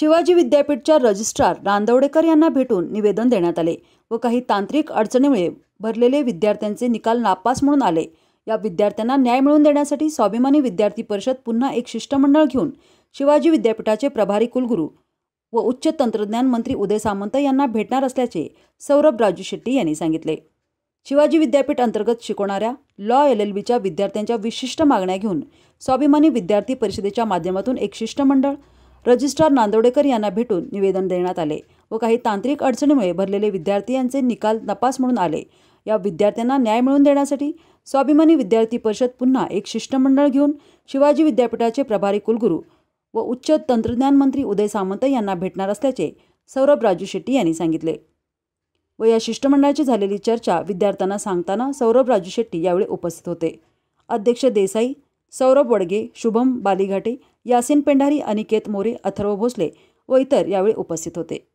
Shivaji विद्यापीठच्या registrar नांदवडेकर यांना भेटून निवेदन देण्यात आले व काही तांत्रिक अडचणीमुळे भरलेले विद्यार्थ्यांचे निकाल नापास म्हणून आले या विद्यार्थ्यांना न्याय मिळवून देण्यासाठी स्वाभिमानी विद्यार्थी परिषद पुन्हा एक शिष्टमंडळ घेऊन शिवाजी विद्यापीठाचे प्रभारी कुलगुरू व उच्च तंत्रज्ञान मंत्री उदय सामंत यांना भेटणार असल्याचे सौरभ राजू शेट्टी यांनी सांगितले शिवाजी विद्यापीठ अंतर्गत शिकवणाऱ्या लॉ एल एल बीच्या विद्यार्थ्यांच्या विशिष्ट मागण्या घेऊन स्वाभिमानी विद्यार्थी परिषदेच्या माध्यमातून एक शिष्टमंडळ रजिस्ट्रार नांदोडेकर यांना भेटून निवेदन देण्यात आले व काही तांत्रिक अडचणीमुळे भरलेले विद्यार्थी यांचे निकाल तपास म्हणून आले या विद्यार्थ्यांना न्याय मिळवून देण्यासाठी स्वाभिमानी विद्यार्थी परिषद पुन्हा एक शिष्टमंडळ घेऊन शिवाजी विद्यापीठाचे प्रभारी कुलगुरू व उच्च तंत्रज्ञान मंत्री उदय सामंत यांना भेटणार असल्याचे सौरभ राजू शेट्टी यांनी सांगितले व या शिष्टमंडळाची झालेली चर्चा विद्यार्थ्यांना सांगताना सौरभ राजू शेट्टी यावेळी उपस्थित होते अध्यक्ष देसाई सौरभ वडगे शुभम बालीघाटे यासिन पेंढारी अनिकेत मोरे अथर्व भोसले व इतर यावेळी उपस्थित होते